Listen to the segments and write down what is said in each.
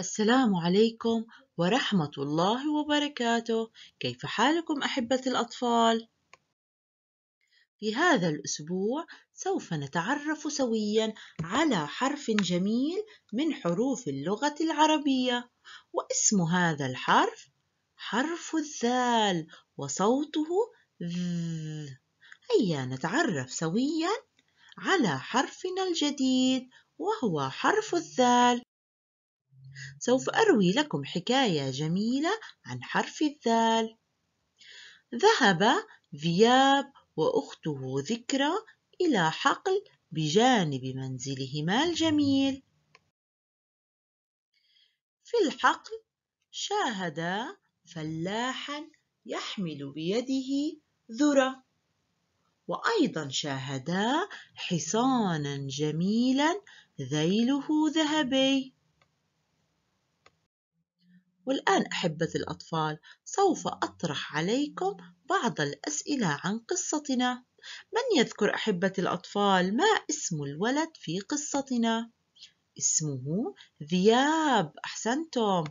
السلام عليكم ورحمة الله وبركاته كيف حالكم أحبة الأطفال؟ في هذا الأسبوع سوف نتعرف سويا على حرف جميل من حروف اللغة العربية واسم هذا الحرف حرف الذال وصوته ذ هيا نتعرف سويا على حرفنا الجديد وهو حرف الذال سوف أروي لكم حكاية جميلة عن حرف الذال ذهب ذياب وأخته ذكرى إلى حقل بجانب منزلهما الجميل في الحقل شاهدا فلاحا يحمل بيده ذرة وأيضا شاهدا حصانا جميلا ذيله ذهبي والآن أحبة الأطفال سوف أطرح عليكم بعض الأسئلة عن قصتنا من يذكر أحبة الأطفال ما اسم الولد في قصتنا؟ اسمه ذياب أحسنتم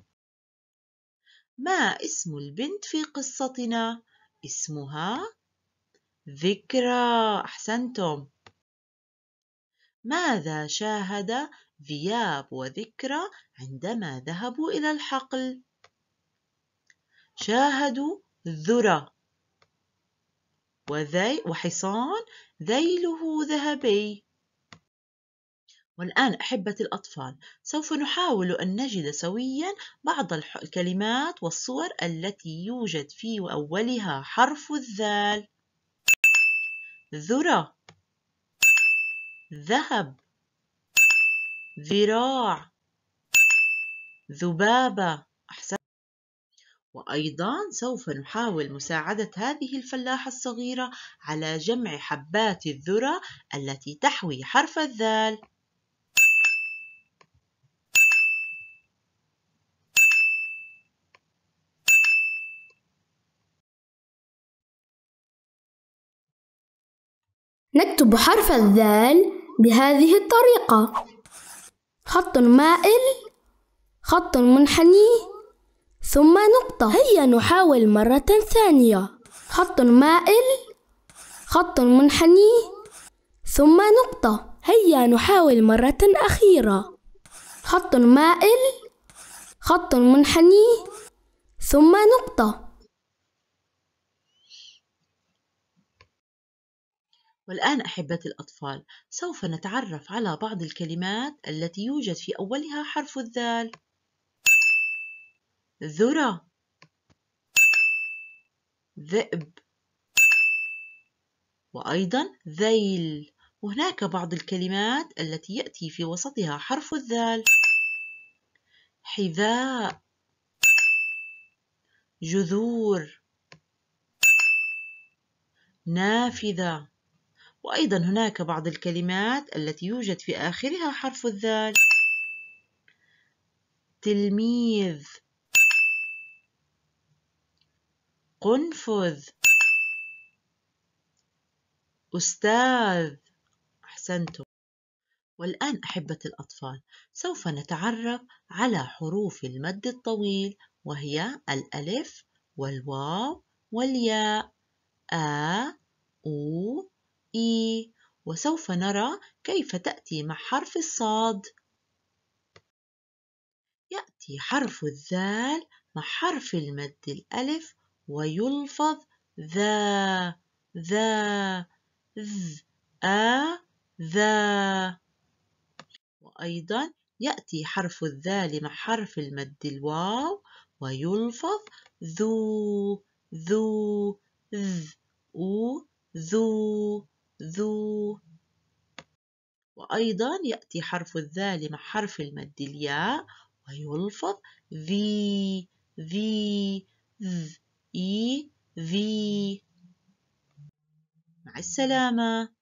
ما اسم البنت في قصتنا؟ اسمها ذكرى أحسنتم ماذا شاهد ذياب وذكرى عندما ذهبوا إلى الحقل؟ شاهدوا الذرة وذي وحصان ذيله ذهبي والآن أحبة الأطفال سوف نحاول أن نجد سويا بعض الكلمات والصور التي يوجد في أولها حرف الذال ذرة ذهب ذراع ذبابة أحسن وأيضا سوف نحاول مساعدة هذه الفلاحة الصغيرة على جمع حبات الذرة التي تحوي حرف الذال نكتب حرف الذال بهذه الطريقة خط مائل خط منحني ثم نقطة هيا نحاول مرة ثانية خط مائل خط منحني ثم نقطة هيا نحاول مرة أخيرة خط مائل خط منحني ثم نقطة والآن أحبتي الأطفال سوف نتعرف على بعض الكلمات التي يوجد في أولها حرف الذال ذرة ذئب وأيضا ذيل وهناك بعض الكلمات التي يأتي في وسطها حرف الذال حذاء جذور نافذة وأيضا هناك بعض الكلمات التي يوجد في آخرها حرف الذال تلميذ قنفذ أستاذ أحسنتم والآن أحبة الأطفال سوف نتعرف على حروف المد الطويل وهي الألف والواو والياء آ أو إي وسوف نرى كيف تأتي مع حرف الصاد يأتي حرف الذال مع حرف المد الألف ويلفظ ذا ذا ذ آ ذا وأيضا يأتي حرف الذال مع حرف المد الواو ويلفظ ذو ذو ذ أو ذو ذو وأيضا يأتي حرف الذال مع حرف المد الياء ويلفظ ذي ذي ذ إي في مع السلامة